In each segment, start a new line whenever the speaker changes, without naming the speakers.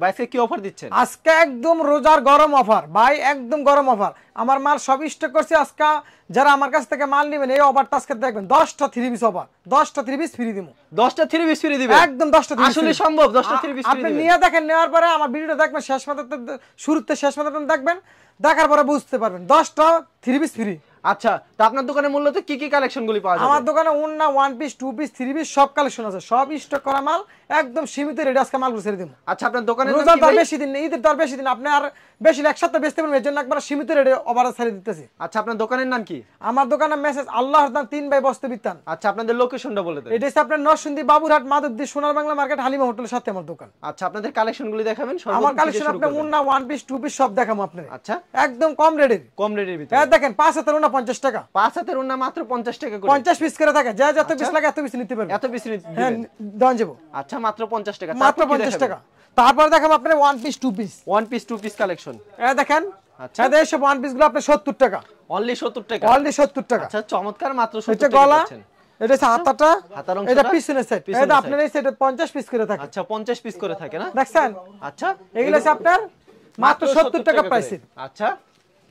বাইসকে কি অফার দিচ্ছেন আজকে একদম রোজার গরম অফার ভাই একদম গরম অফার আমার মাল সবিষ্ট স্টক করছি আজকে যারা আমার কাছ থেকে মাল নেবেন এই অফারটা আজকে দেখবেন 10টা থ্রি পিস অফার 10টা থ্রি পিস ফ্রি দিব 10টা থ্রি পিস ফ্রি দিবে একদম 10টা থ্রি আসলে সম্ভব 10টা থ্রি পিস আপনি নিয়ে দেখেন নেওয়ার পরে আমার ভিডিওটা দেখবেন শেষ মাথাতে শুরুতে শেষ মাথাতে দেখবেন দেখার পরে বুঝতে পারবেন 10টা থ্রি পিস ফ্রি আচ্ছা তো আপনার দোকানে মূলত কি কি কালেকশনগুলি পাওয়া যায় আমার দোকানে ওন্না one piece two piece three piece সব কালেকশন আছে সব স্টক করা মাল একদম সীমিত রেট আজকে মালগুলো ছেড়ে দিব আচ্ছা আপনার দোকানে রোজার দর বেশি দিন ঈদের দর বেশি দিন আপনি আর বেশি এক সপ্তাহ বেচতে পারবেন এর জন্য একবার সীমিত রেটে অবার ছেড়ে দিতেছি আচ্ছা আপনার দোকানের নাম কি আমার দোকানের মেসেজ আল্লাহর দান তিন ভাই বস্তু বিতান আচ্ছা আপনাদের লোকেশনটা বলে দেন এটা হচ্ছে আপনার নরসিংদী বাবুরহাট মাধবদী সোনার বাংলা মার্কেট হালিমা হোটেলের সাথে আমার দোকান আচ্ছা আপনাদের কালেকশনগুলি দেখাবেন সব আমার কালেকশন আপনি ওন্না ওয়ান পিস টু পিস সব দেখাবো আপনাদের আচ্ছা একদম কম রেটের কম রেটের ভিতরে দেখেন পাঁচ হাজার পঞ্চাশ টাকা পাঁচ হাতের ওনা মাত্র পঞ্চাশ টাকা পঞ্চাশ পিস করে থাকে যা যত পিস আচ্ছা। লাগে এত পিস নিতে পারবে এত পিস হ্যাঁ আচ্ছা মাত্র পঞ্চাশ টাকা মাত্র পঞ্চাশ টাকা তারপরে দেখাবো আপনার one piece two piece one piece two piece collection হ্যাঁ দেখেন আচ্ছা। আচ্ছা, চমৎকার এটা পিছনে সেট এটা পিস করে থাকে আচ্ছা 50 পিস করে থাকে আচ্ছা এগুলা আপনার মাত্র 70 টাকা প্রাইস আচ্ছা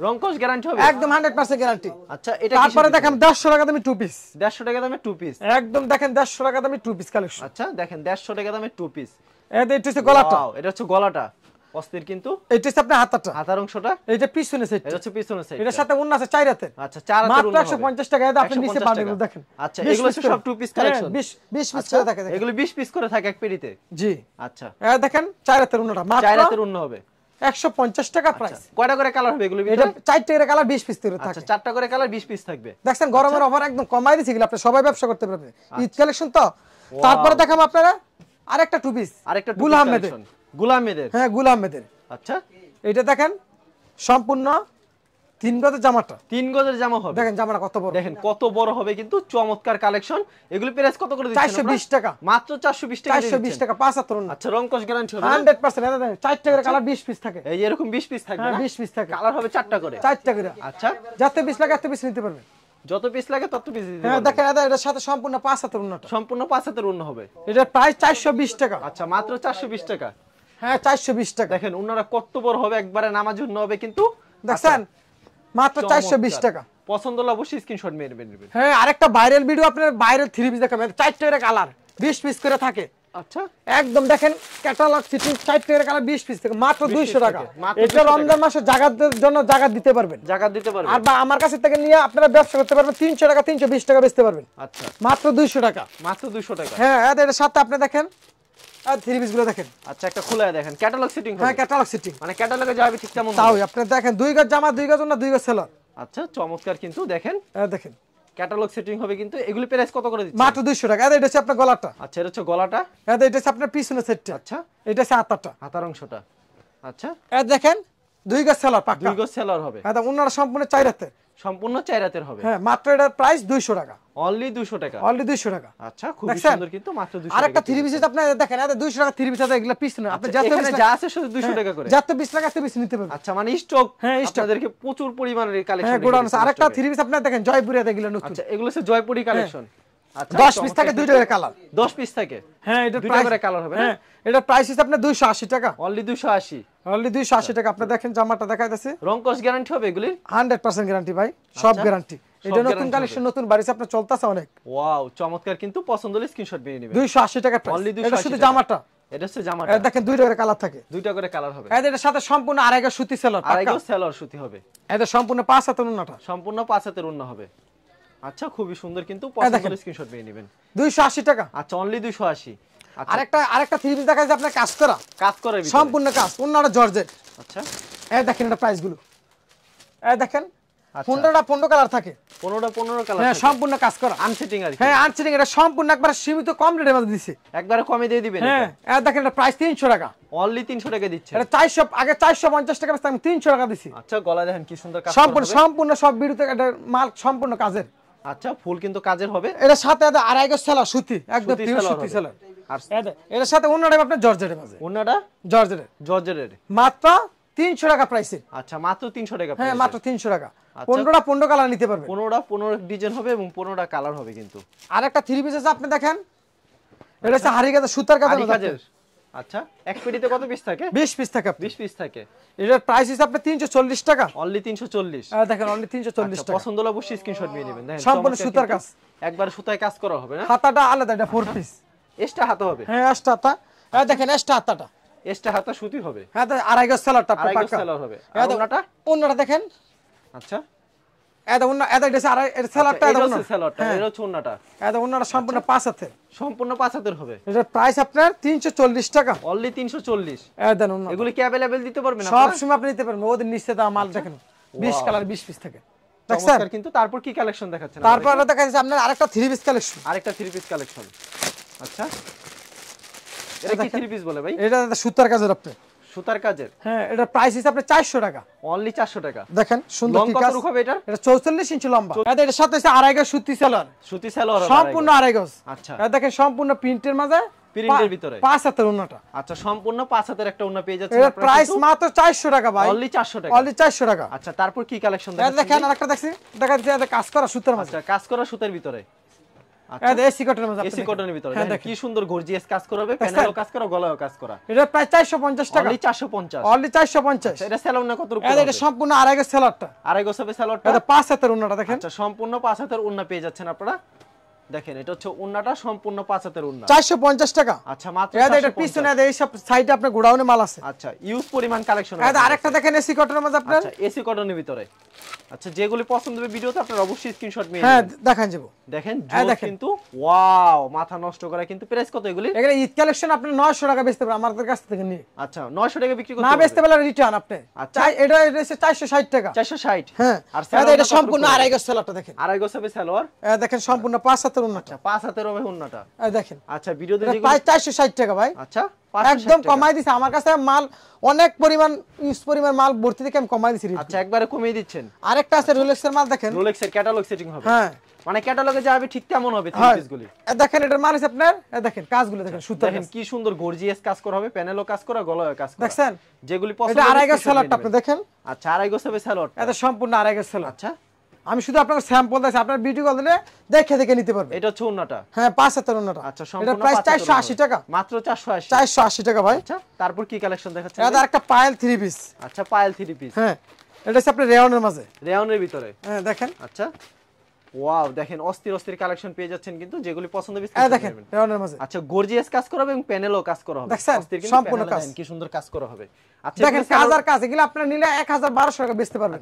রংকশ গ্যারান্টি হবে একদম 100% গ্যারান্টি আচ্ছা এটা তারপরে দেখেন 150 টাকা দামে টু পিস 150 টাকা দামে টু পিস একদম দেখেন 150 টাকা দামে টু পিস কালেকশন আচ্ছা দেখেন 150 টাকা দামে টু পিস এটা হচ্ছে গলাটা এটা হচ্ছে গলাটা অস্থির কিন্তু এটা হচ্ছে আপনার হাতাটা হাতার অংশটা এটা পিছনে সাইড এটা হচ্ছে পিছনে সাইড এটার সাথে অন্য আছে চার হাতে আচ্ছা চার হাতে মাত্র 150 টাকা আপনি নিচে পাবেন দেখেন আচ্ছা এগুলো সব টু পিস কালেকশন 20 20 পিস করে থাকে হ্যাঁ, আচ্ছা, এগুলো 20 পিস করে থাকে এক পেড়িতে জি আচ্ছা দেখেন চার হাতের অন্যটা মাত্র চার হাতের অন্য হবে 150 টাকা প্রাইস আচ্ছা, কয়টা করে কালার হবে এগুলো করে কালার 20 পিস চারটা করে কালার 20 পিস থাকবে দেখেন গরমের অফার আচ্ছা। একদম কমাই দিছি সবাই ব্যবসা করতে পারবে আচ্ছা। তো তারপরে দেখাম আপনারা আরেকটা টু পিস আরেকটা গুলামেদের গুলামেদের হ্যাঁ গুলামেদের আচ্ছা এটা দেখেন সম্পূর্ণ তিন গজের জামাটা তিন গজের জামা হবে দেখেন জামাটা কত বড় দেখেন কত বড় হবে কিন্তু চমৎকার কালেকশন এগুলো প্রাইস কত করে দিচ্ছেন 420 টাকা মাত্র 420 টাকা 420 টাকা 75 আচ্ছা রং কস গ্যারান্টি হবে 100% এটা দেখেন 4 টাকার আচ্ছা। কালার 20 পিস থাকে এই এরকম 20 পিস থাকবে 20 হ্যাঁ, পিস থাকে কালার হবে 4টা করে 4 টাকা করে আচ্ছা যাতে 20 লাগে এত পিস নিতে পারবেন যত পিস লাগে তত পিস দিতে হ্যাঁ দেখেন দাদা এটার সাথে সম্পূর্ণ 75 উন্নত সম্পূর্ণ 75 উন্ন হবে এটা প্রাইস 420 টাকা আচ্ছা মাত্র 420 টাকা হ্যাঁ 420 টাকা দেখেন উনারা কত বড় হবে একবারে নামাজ হবে কিন্তু দেখেন আচ্ছা। মাত্র টাকা পছন্দ হলে অবশ্যই স্ক্রিনশট মেরে নেবেন হ্যাঁ আরেকটা ভাইরাল ভিডিও আপনার থ্রি পিস দেখাবেন চারটে করে কালার পিস করে থাকে টাকা মাত্র টাকা হ্যাঁ সাথে আপনি দেখেন আর থ্রি পিস দেখেন আচ্ছা একটা খোলা দেখেন ক্যাটালগ সেটিং হ্যাঁ ক্যাটালগ সেটিং মানে ক্যাটালগে যাবে ঠিক তেমন তাও আপনি দেখেন দুই গজ জামা দুই গজ না দুই গজ সেলর আচ্ছা চমৎকার কিন্তু দেখেন হ্যাঁ, দেখেন ক্যাটালগ সেটিং হবে কিন্তু এগুলি প্রাইস কত করে দিচ্ছেন মাত্র 200 টাকা এটা হচ্ছে আপনার গলাটা আচ্ছা এটা হচ্ছে গলাটা এটা হচ্ছে আপনার পিছনের সেটটা আচ্ছা এটা হচ্ছে হাতাটা হাতার অংশটা আচ্ছা এ দেখেন দুই গজ সেলার পাকা দুই গজ সেলার হবে হ্যাঁ ওনারা সম্পূর্ণ সম্পূর্ণ চাইরাতের হবে হ্যাঁ মাত্র এটার প্রাইস 200 টাকা অনলি 200 টাকা অনলি 200 টাকা আচ্ছা খুব সুন্দর কিন্তু মাত্র 200 আর একটা থ্রি পিসের আপনি দেখেন এটা 200 টাকা থ্রি পিস এগুলা পিস না আপনি আচ্ছা, এখানে যা আছে শুধু 200 হ্যাঁ, টাকা করে যাতে 20 টাকা আছে পিস নিতে পারবেন আচ্ছা মানে স্টক হ্যাঁ আপনাদেরকে প্রচুর পরিমাণের কালেকশন হ্যাঁ গোডাউন আছে থ্রি পিস আপনি দেখেন জয়পুরে এগুলা নতুন আচ্ছা এগুলো হচ্ছে জয়পুরি কালেকশন হ্যাঁ। চমৎকার কিন্তু পছন্দ শুধু জামাটা এটা হচ্ছে জামাটা দেখেন দুইটা করে কালার থাকে দুইটা করে কালার হবে এটা সাথে সম্পূর্ণ সুতি হবে সম্পূর্ণ পাঁচ হাতের উন্নাটা সম্পূর্ণ পাঁচ হাতের উন্না হবে আচ্ছা খুবই সুন্দর কিন্তু পছন্দ স্ক্রিনশট নিয়ে নেবেন 280 টাকা আচ্ছা অনলি 280 আচ্ছা। আরেকটা আরেকটা থ্রি পিস দেখা যাচ্ছে আপনার কাজ করা কাজ করে ভিতরে সম্পূর্ণ কাজ অন্যটা জর্জেট আচ্ছা এই দেখেন এটা প্রাইস গুলো এই দেখেন 15টা 15 কালার থাকে 15টা 15 কালার হ্যাঁ সম্পূর্ণ কাজ করা আনসিটিং আর হ্যাঁ আনসিটিং এটা সম্পূর্ণ একবার সীমিত কম রেটে মধ্যে দিছে একবারে কমে দিয়ে দিবেন হ্যাঁ এই দেখেন এটা প্রাইস 300 টাকা অনলি 300 টাকা দিচ্ছে এটা 400 আগে 450 টাকা আমি 300 টাকা দিছি আচ্ছা গলা দেখেন কি সুন্দর কাজ সম্পূর্ণ সম্পূর্ণ সব ভিডিওতে এটা মাল সম্পূর্ণ কাজের আচ্ছা ফুল কিন্তু কাজের হবে এটা সাথে আড়াই গজ সেলা সুতি একদম পিওর সুতি সেলা আর এটার সাথে অন্যটা আপনার জর্জেটের মাঝে অন্যটা জর্জেটের জর্জেটের মাত্র 300 টাকা প্রাইসে আচ্ছা মাত্র 300 টাকা হ্যাঁ মাত্র 300 টাকা 15টা 15 কালার নিতে পারবে 15টা 15 ডিজাইন হবে এবং 15টা কালার হবে কিন্তু আর একটা থ্রি পিস আছে আপনি দেখেন এটা হচ্ছে হাড়ি কাঁথা সুতার কাঁথা আচ্ছা এক পেটিতে কত পিস থাকে 20 পিস থাকে 20 পিস থাকে এটার প্রাইস হিসাব আপনি 340 টাকা অনলি 340 আর দেখেন অনলি 340 আচ্ছা, টাকা পছন্দ হলে স্ক্রিনশট নিয়ে নেবেন সম্পূর্ণ সুতার কাজ একবার সুতায় কাজ করা হবে না হাতাটা আলাদা এটা 4 পিস এক্সট্রা হাতা হবে হ্যাঁ এক্সট্রা হাতা হ্যাঁ দেখেন এক্সট্রা হাতাটা এক্সট্রা হাতা সুতি হবে হ্যাঁ আড়াই গজ সেলারটা আড়াই গজ সেলার হবে হ্যাঁ, আর ওনাটা ওনাটা দেখেন আচ্ছা আচ্ছা, হ্যাঁ। আচ্ছা। ওদের নিচে দাম মাল দেখেন 20 কালার 20 পিস থাকে কিন্তু তারপর কি কালেকশন দেখাচ্ছেন তারপর আমরা দেখাচ্ছি আপনার আরেকটা থ্রি পিস কালেকশন আরেকটা থ্রি পিস কালেকশন আচ্ছা এটা থ্রি পিস বলে ভাই এটা সুতার কাজের আপনি সুতার কাজের হ্যাঁ এটা প্রাইস আপনি টাকা অনলি টাকা দেখেন সুন্দর এটা এটা ইঞ্চি লম্বা এর সাথে আড়াই গজ সুতি সুতি সম্পূর্ণ আড়াই গজ আচ্ছা দেখেন সম্পূর্ণ প্রিন্টের মাঝে ভিতরে পাঁচ আচ্ছা সম্পূর্ণ পাঁচ একটা প্রাইস মাত্র টাকা টাকা টাকা আচ্ছা তারপর কি কালেকশন দেখেন দেখছি দেখা যাচ্ছে কাজ করা সুতার মাঝে আচ্ছা, কাজ করা সুতার ভিতরে আচ্ছা। হ্যাঁ, হ্যাঁ, আচ্ছা, সম্পূর্ণ আচ্ছা, হাতের উন্না পেয়ে যাচ্ছেন আপনারা দেখেন এটা হচ্ছে সম্পূর্ণ টাকা আচ্ছা মাত্র পিছনে সাইডে আপনার মাল আছে আচ্ছা ইউজ কালেকশন আরেকটা দেখেন কটনের আপনার এসি কটনের ভিতরে আচ্ছা যেগুলি পছন্দ হবে ভিডিওতে আপনারা অবশ্যই স্ক্রিনশট নিয়ে হ্যাঁ দেখান যাব দেখেন হ্যাঁ, জোস কিন্তু ওয়াও মাথা নষ্ট করা কিন্তু প্রাইস কত এগুলি এগুলো ঈদ কালেকশন আপনি 900 টাকা বেচতে পারেন আমাদের কাছ থেকে নিয়ে আচ্ছা 900 টাকা বিক্রি করতে না বেচতে পারলে রিটার্ন আপনি আচ্ছা এটা এটা হচ্ছে 460 টাকা 460 হ্যাঁ আর স্যার এটা সম্পূর্ণ আড়াই গজ সালোয়ারটা দেখেন আড়াই গজ হবে সালোয়ার হ্যাঁ, দেখেন সম্পূর্ণ পাঁচ হাতের উন্নটা আচ্ছা, পাঁচ হাতের হবে উন্নটা হ্যাঁ, দেখেন আচ্ছা ভিডিওতে যেগুলো 460 টাকা ভাই আচ্ছা একদম কমাই দিছে আমার কাছে মাল অনেক পরিমাণ ইউজ পরিমাণ মাল ভর্তি থেকে আমি কমাই দিছি আচ্ছা একবারে কমিয়ে দিচ্ছেন আরেকটা আছে রোলেক্সের মাল দেখেন রোলেক্সের ক্যাটালগ সেটিং হবে হ্যাঁ মানে ক্যাটালগে যাবে ঠিক তেমন হবে পিসগুলি দেখেন এটার মাল আছে আপনার দেখেন কাজ গুলো দেখেন সুতা দেখেন কি সুন্দর গর্জিয়াস কাজ করা হবে প্যানেলও কাজ করা গলায় কাজ করা দেখেন যেগুলি পছন্দ এটা আড়াই গজ সেলট আপনি দেখেন আচ্ছা আড়াই গজ হবে সেলট এটা সম্পূর্ণ আড়াই গজ সেলট আচ্ছা আমি শুধু আপনাকে স্যাম্পল দিচ্ছি আপনার বিউটি কল দিলে দেখে দেখে নিতে পারবেন এটা হচ্ছে উন্নটা হ্যাঁ পাঁচ উন্নটা আচ্ছা সম্পূর্ণ এটা প্রাইস 480 টাকা মাত্র 480 480 টাকা ভাই আচ্ছা তারপর কি কালেকশন দেখাচ্ছেন এটা একটা পায়েল 3 পিস আচ্ছা পায়েল 3 পিস হ্যাঁ এটা হচ্ছে আপনার রেয়নের মাঝে রেয়নের ভিতরে হ্যাঁ দেখেন আচ্ছা ওয়াও দেখেন অস্থির অস্থির কালেকশন পেয়ে যাচ্ছেন কিন্তু যেগুলি পছন্দ আচ্ছা গর্জিয়াস কাজ করা হবে এবং প্যানেলও কাজ করা হবে সম্পূর্ণ কাজ কি সুন্দর কাজ করা হবে আচ্ছা টাকা আচ্ছা, করে আচ্ছা, টাকা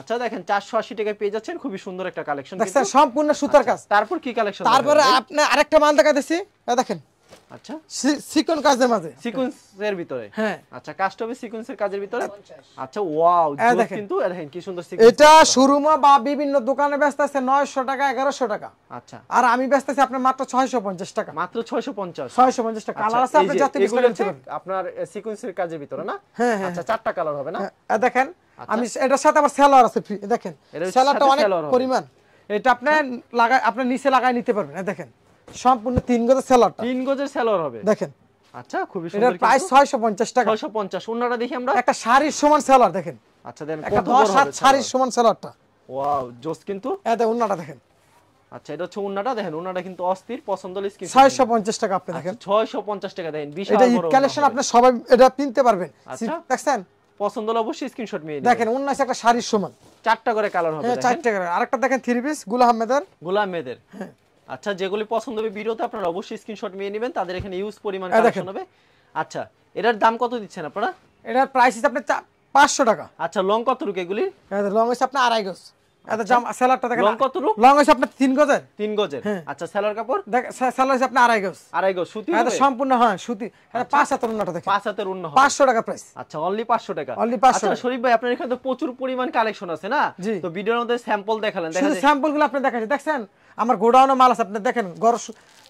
আচ্ছা দেখেন টাকায় পেয়ে যাচ্ছেন খুবই সুন্দর একটা কালেকশন দেখেন সম্পূর্ণ সুতার আচ্ছা, কাজ তারপর কি কালেকশন তারপরে আপনি আরেকটা মাল দিচ্ছি দেখেন আচ্ছা কাজের মাঝে ভিতরে হ্যাঁ আচ্ছা কাস্ট হবে কাজের ভিতরে আচ্ছা ওয়াও কিন্তু দেখেন কি সুন্দর এটা বা বিভিন্ন দোকানে ব্যস্ত আছে 900 টাকা 1100 টাকা আচ্ছা আর আমি ব্যস্ত আছি আপনার মাত্র 650 টাকা মাত্র 650 650 টাকা কালার আছে আপনি আচ্ছা, যাতে আপনার কাজের ভিতরে না হ্যাঁ, হ্যাঁ। আচ্ছা চারটা কালার হবে না হ্যাঁ, দেখেন আচ্ছা। আমি এটার সাথে আবার সেলার আছে দেখেন সেলারটা অনেক পরিমাণ এটা আপনি লাগায় আপনি নিচে লাগাই নিতে পারবেন দেখেন সম্পূর্ণ তিন গজের তিন গজের হবে দেখেন আচ্ছা খুবই সুন্দর প্রাইস 650 টাকা 650 ওনাটা দেখি আমরা একটা শাড়ির সমান দেখেন আচ্ছা দেন শাড়ির সমান ওয়াও জোস কিন্তু এটা ওনাটা দেখেন আচ্ছা এটা হচ্ছে ওনাটা দেখেন ওনাটা কিন্তু অস্থির 650 টাকা আপনি দেখেন 650 আচ্ছা, টাকা বিশাল বড় এটা কালেকশন আপনি সবাই এটা কিনতে পারবেন আচ্ছা দেখেন পছন্দ হলে অবশ্যই স্ক্রিনশট নিয়ে দেখেন ওন্না একটা শাড়ির সমান চারটা করে কালার হবে হ্যাঁ, চারটা করে আরেকটা দেখেন থ্রি পিস গুলাম আহমেদের গুলাম আহমেদের হ্যাঁ আচ্ছা যেগুলি পছন্দ হবে ভিডিওতে আপনারা অবশ্যই স্ক্রিনশট নিয়ে নেবেন তাদের এখানে ইউজ পরিমাণ কালেকশন হবে আচ্ছা এটার দাম কত দিচ্ছেন আপনারা এটার প্রাইস হিসাবে আপনি 500 টাকা আচ্ছা লং কত রুক এগুলি এটা লং হইছে আপনার আড়াই গজ এটা জাম সেলারটা দেখেন লং কত রুক লং হইছে আপনার 3 গজের 3 গজের হ্যাঁ। আচ্ছা সেলার কাপড় দেখেন সেলার হইছে আপনার আড়াই গজ আড়াই গজ সুতি হ্যাঁ, এটা সম্পূর্ণ হ্যাঁ সুতি এটা 5 আচ্ছা। টাকা দেখেন 5 এর উন্ন 500 টাকা প্রাইস আচ্ছা অনলি 500 টাকা অনলি 500 আচ্ছা শরীফ ভাই আপনার এখানে তো প্রচুর পরিমাণ কালেকশন আছে না তো ভিডিওর মধ্যে স্যাম্পল দেখালেন দেখেন স্যাম্পলগুলো আপনি দেখাচ্ছেন দেখেন আমার গোডাউনে মাল আছে আপনি দেখেন ঘর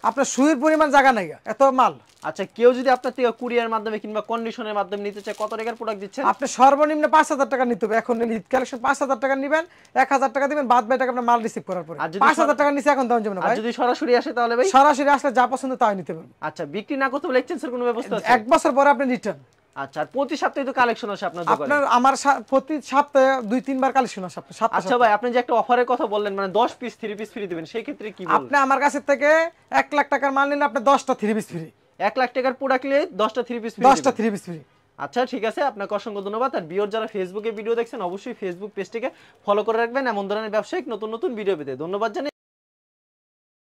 আপনার সুইয়ের পরিমাণ জায়গা নাই এত মাল আচ্ছা কেউ যদি আপনার থেকে কুরিয়ার মাধ্যমে কিংবা কন্ডিশনের মাধ্যমে নিতে চায় কত টাকার প্রোডাক্ট দিচ্ছেন আপনি সর্বনিম্ন পাঁচ হাজার টাকা নিতে হবে এখন ঈদ কালেকশন পাঁচ হাজার টাকা নেবেন এক হাজার টাকা দিবেন বাদ বাই টাকা আপনার মাল রিসিভ করার পরে পাঁচ হাজার টাকা নিচে এখন দাম যাবে না যদি সরাসরি আসে তাহলে ভাই সরাসরি আসলে যা পছন্দ তাই নিতে পারবেন আচ্ছা বিক্রি না করতে হলে এক্সচেঞ্জের কোনো ব্যবস্থা এক বছর পরে আপনি রিটার্ন আচ্ছা প্রতি সপ্তাহে তো কালেকশন আসে আপনার আপনার আমার প্রতি সপ্তাহে দুই তিনবার কালেকশন আপনার আচ্ছা ভাই আপনি যে একটা অফারের কথা বললেন মানে 10 পিস 3 পিস ফ্রি দিবেন সেই ক্ষেত্রে কি আপনি আমার থেকে 1 লাখ টাকার মাল নিলে আপনি 10টা 3 পিস ফ্রি 1 লাখ টাকার প্রোডাক্ট নিলে 10টা 3 পিস ফ্রি 10টা 3 পিস ফ্রি আচ্ছা ঠিক আছে আপনাকে অসংখ্য ধন্যবাদ আর বিয়র যারা ফেসবুকে ভিডিও দেখছেন অবশ্যই ফেসবুক পেজটিকে ফলো করে রাখবেন এমন ধরনের ব্যবসায়িক নতুন নতুন ভিডিও পেতে ধন্যবাদ